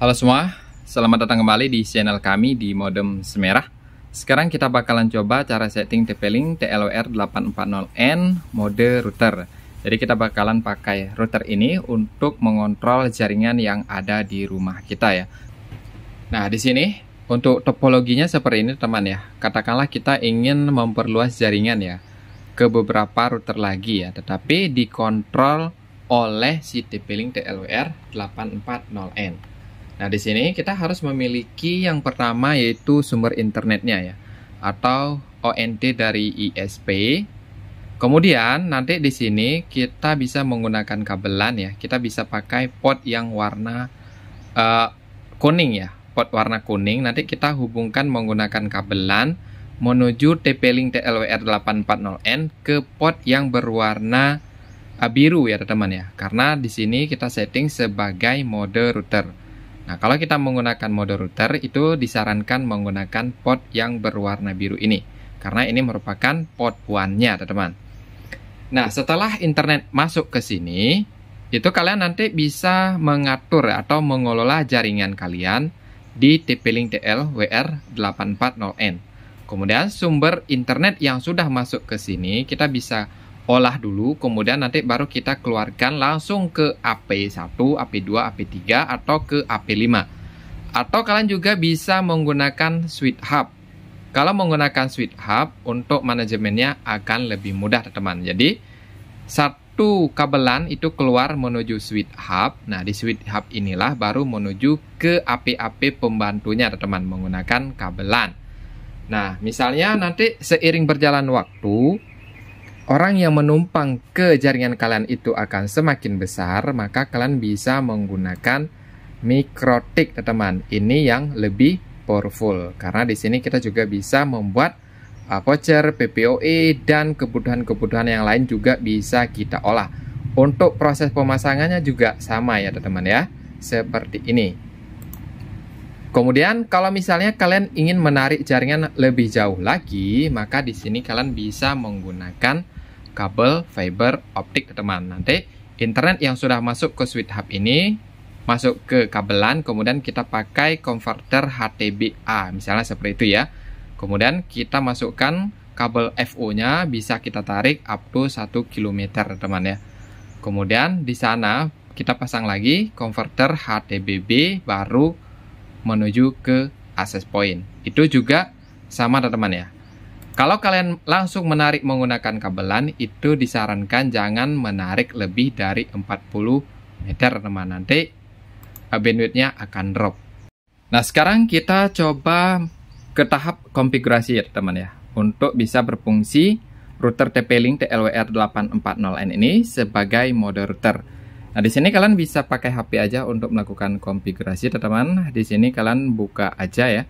Halo semua, selamat datang kembali di channel kami di Modem Semerah. Sekarang kita bakalan coba cara setting TP-Link TLWR840N mode router. Jadi kita bakalan pakai router ini untuk mengontrol jaringan yang ada di rumah kita ya. Nah, di sini untuk topologinya seperti ini teman ya. Katakanlah kita ingin memperluas jaringan ya ke beberapa router lagi ya, tetapi dikontrol oleh si TP-Link TLWR840N. Nah, di sini kita harus memiliki yang pertama yaitu sumber internetnya ya, atau ONT dari ISP. Kemudian nanti di sini kita bisa menggunakan kabelan ya, kita bisa pakai pot yang warna uh, kuning ya, pot warna kuning. Nanti kita hubungkan menggunakan kabelan menuju TP-Link TLWR840N ke pot yang berwarna eh, biru ya teman-teman ya, karena di sini kita setting sebagai mode router. Nah, kalau kita menggunakan mode router itu disarankan menggunakan port yang berwarna biru ini karena ini merupakan port one nya teman-teman. Nah, setelah internet masuk ke sini, itu kalian nanti bisa mengatur atau mengelola jaringan kalian di TP-Link TL WR840N. Kemudian sumber internet yang sudah masuk ke sini kita bisa olah dulu, kemudian nanti baru kita keluarkan langsung ke AP1, AP2, AP3, atau ke AP5. Atau kalian juga bisa menggunakan Sweet Hub. Kalau menggunakan Sweet Hub, untuk manajemennya akan lebih mudah, teman-teman. Jadi, satu kabelan itu keluar menuju Sweet Hub. Nah, di Sweet Hub inilah baru menuju ke AP-AP pembantunya, teman-teman, menggunakan kabelan. Nah, misalnya nanti seiring berjalan waktu, orang yang menumpang ke jaringan kalian itu akan semakin besar, maka kalian bisa menggunakan mikrotik, teman-teman. Ini yang lebih powerful karena di sini kita juga bisa membuat uh, voucher, PPOE dan kebutuhan-kebutuhan yang lain juga bisa kita olah. Untuk proses pemasangannya juga sama ya, teman-teman ya. Seperti ini. Kemudian kalau misalnya kalian ingin menarik jaringan lebih jauh lagi, maka di sini kalian bisa menggunakan kabel fiber optik teman. Nanti internet yang sudah masuk ke switch hub ini masuk ke kabelan, kemudian kita pakai converter HTBA, misalnya seperti itu ya. Kemudian kita masukkan kabel FO-nya bisa kita tarik up to 1 km, teman ya. Kemudian di sana kita pasang lagi converter HTBB baru menuju ke access point. Itu juga sama teman ya. Kalau kalian langsung menarik menggunakan kabelan, itu disarankan jangan menarik lebih dari 40 meter, teman. Nanti eh, bandwidthnya akan drop. Nah, sekarang kita coba ke tahap konfigurasi ya, teman ya. Untuk bisa berfungsi router TP-Link TLWR840N ini sebagai mode router. Nah, di sini kalian bisa pakai HP aja untuk melakukan konfigurasi, teman. Di sini kalian buka aja ya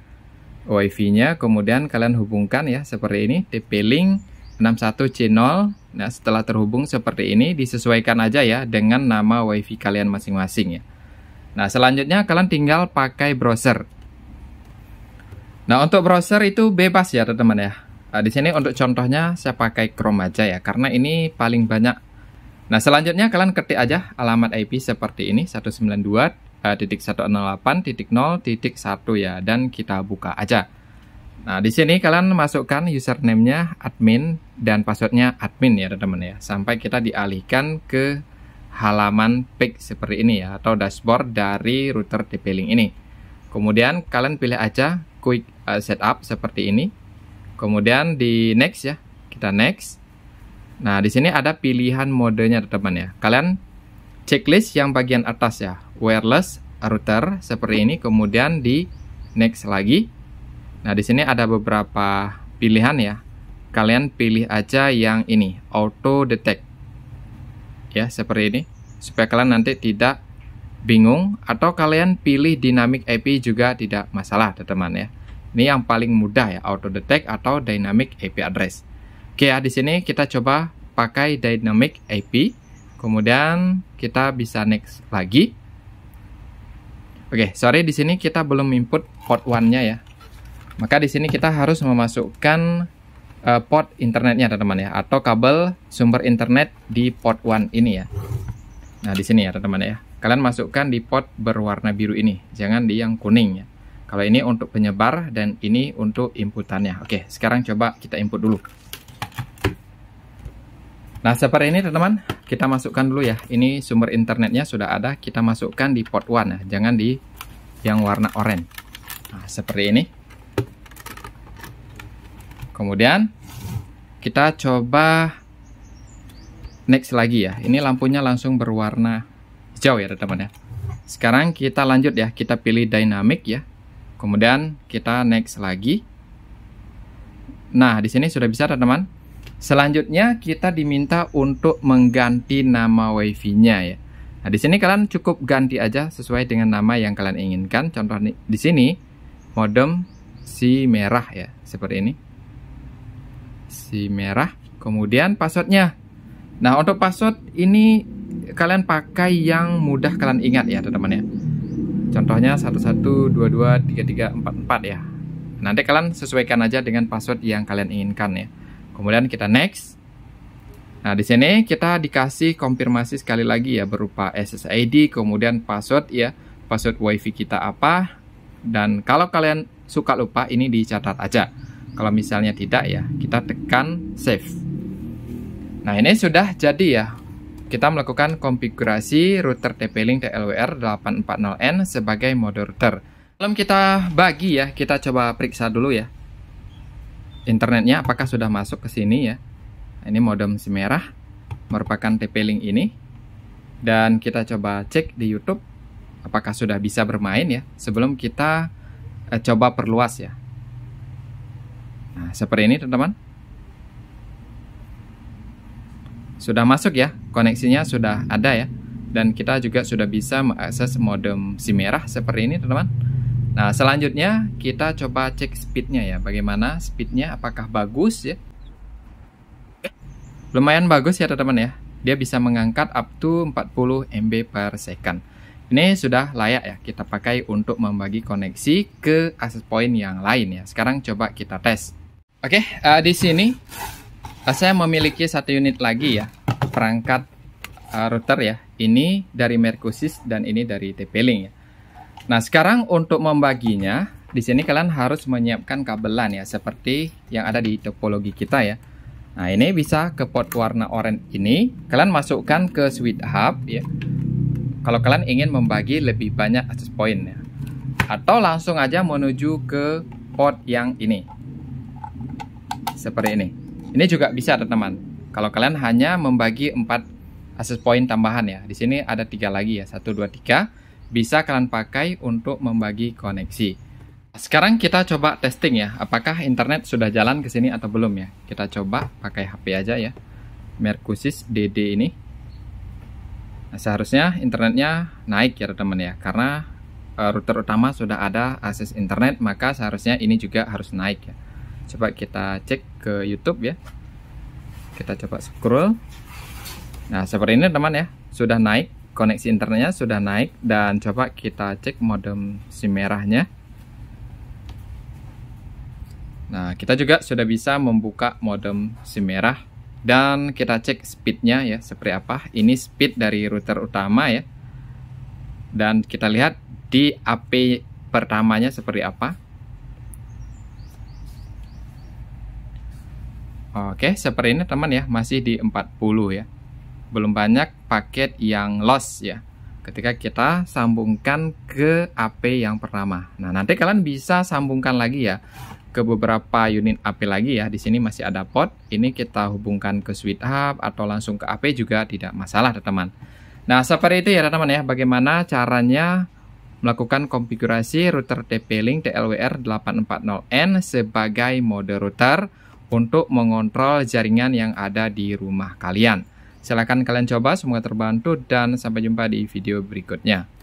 WiFi-nya, kemudian kalian hubungkan ya seperti ini, TP-Link 61C0. Nah, setelah terhubung seperti ini, disesuaikan aja ya dengan nama WiFi kalian masing-masing ya. Nah, selanjutnya kalian tinggal pakai browser. Nah, untuk browser itu bebas ya teman-teman ya. Nah, di sini untuk contohnya saya pakai Chrome aja ya, karena ini paling banyak. Nah, selanjutnya kalian ketik aja alamat IP seperti ini, 192 Eh, titik satu titik titik satu ya dan kita buka aja. Nah, di sini kalian masukkan username-nya admin dan passwordnya admin ya teman-teman ya. Sampai kita dialihkan ke halaman pick seperti ini ya atau dashboard dari router TP-Link ini. Kemudian kalian pilih aja quick uh, setup seperti ini. Kemudian di next ya, kita next. Nah, di sini ada pilihan modenya teman-teman ya. Kalian checklist yang bagian atas ya, wireless router seperti ini, kemudian di next lagi. Nah, di sini ada beberapa pilihan ya. Kalian pilih aja yang ini, auto detect. Ya, seperti ini. Supaya kalian nanti tidak bingung atau kalian pilih dynamic IP juga tidak masalah, teman-teman ya. Ini yang paling mudah ya, auto detect atau dynamic IP address. Oke ya, di sini kita coba pakai dynamic IP. Kemudian kita bisa next lagi. Oke, okay, sorry di sini kita belum input port one nya ya. Maka di sini kita harus memasukkan uh, port internetnya teman-teman ya atau kabel sumber internet di port one ini ya. Nah, di sini ya teman-teman ya. Kalian masukkan di port berwarna biru ini, jangan di yang kuning ya. Kalau ini untuk penyebar dan ini untuk inputannya. Oke, okay, sekarang coba kita input dulu. Nah, seperti ini teman-teman, kita masukkan dulu ya. Ini sumber internetnya sudah ada, kita masukkan di port 1 ya. Jangan di yang warna oranye. Nah, seperti ini. Kemudian kita coba next lagi ya. Ini lampunya langsung berwarna hijau ya teman-teman ya. Sekarang kita lanjut ya, kita pilih dynamic ya. Kemudian kita next lagi. Nah, di sini sudah bisa teman-teman Selanjutnya kita diminta untuk mengganti nama wifi-nya ya. Nah, di sini kalian cukup ganti aja sesuai dengan nama yang kalian inginkan. Contoh di sini modem si merah ya, seperti ini. Si merah, kemudian passwordnya. Nah, untuk password ini kalian pakai yang mudah kalian ingat ya, teman-teman ya. Contohnya 11223344 ya. Nanti kalian sesuaikan aja dengan password yang kalian inginkan ya. Kemudian kita next. Nah, di sini kita dikasih konfirmasi sekali lagi ya berupa SSID, kemudian password ya, password WiFi kita apa. Dan kalau kalian suka lupa ini dicatat aja. Kalau misalnya tidak ya, kita tekan save. Nah, ini sudah jadi ya. Kita melakukan konfigurasi router TP-Link TLWR 840N sebagai mode router. Sebelum kita bagi ya, kita coba periksa dulu ya internetnya apakah sudah masuk ke sini ya ini modem si merah merupakan TP-Link ini dan kita coba cek di YouTube apakah sudah bisa bermain ya sebelum kita eh, coba perluas ya nah seperti ini teman-teman sudah masuk ya koneksinya sudah ada ya dan kita juga sudah bisa mengakses modem si merah seperti ini teman-teman Nah, selanjutnya kita coba cek speednya ya. Bagaimana speednya? Apakah bagus ya? Lumayan bagus ya teman-teman ya. Dia bisa mengangkat up to 40 MB per second. Ini sudah layak ya kita pakai untuk membagi koneksi ke access point yang lain ya. Sekarang coba kita tes. Oke, uh, di sini uh, saya memiliki satu unit lagi ya perangkat uh, router ya. Ini dari Merkusis dan ini dari TP-Link ya. Nah, sekarang untuk membaginya, di sini kalian harus menyiapkan kabelan ya, seperti yang ada di topologi kita ya. Nah, ini bisa ke port warna oranye ini, kalian masukkan ke switch hub ya. Kalau kalian ingin membagi lebih banyak access point ya. Atau langsung aja menuju ke port yang ini. Seperti ini. Ini juga bisa teman-teman. Kalau kalian hanya membagi 4 access point tambahan ya. Di sini ada tiga lagi ya. 1 2 3 bisa kalian pakai untuk membagi koneksi. Sekarang kita coba testing ya, apakah internet sudah jalan ke sini atau belum ya. Kita coba pakai HP aja ya, Merkusis DD ini. Nah, seharusnya internetnya naik ya teman ya, karena e, router utama sudah ada akses internet, maka seharusnya ini juga harus naik ya. Coba kita cek ke YouTube ya. Kita coba scroll. Nah, seperti ini teman ya, sudah naik koneksi internetnya sudah naik dan coba kita cek modem si merahnya nah kita juga sudah bisa membuka modem si merah dan kita cek speednya ya seperti apa ini speed dari router utama ya dan kita lihat di AP pertamanya seperti apa Oke, seperti ini teman ya, masih di 40 ya belum banyak paket yang loss ya ketika kita sambungkan ke AP yang pertama. Nah, nanti kalian bisa sambungkan lagi ya ke beberapa unit AP lagi ya. Di sini masih ada pot. Ini kita hubungkan ke switch hub atau langsung ke AP juga tidak masalah, teman. teman Nah, seperti itu ya, teman ya. Bagaimana caranya melakukan konfigurasi router TP-Link TLWR 840N sebagai mode router untuk mengontrol jaringan yang ada di rumah kalian. Silahkan kalian coba, semoga terbantu dan sampai jumpa di video berikutnya.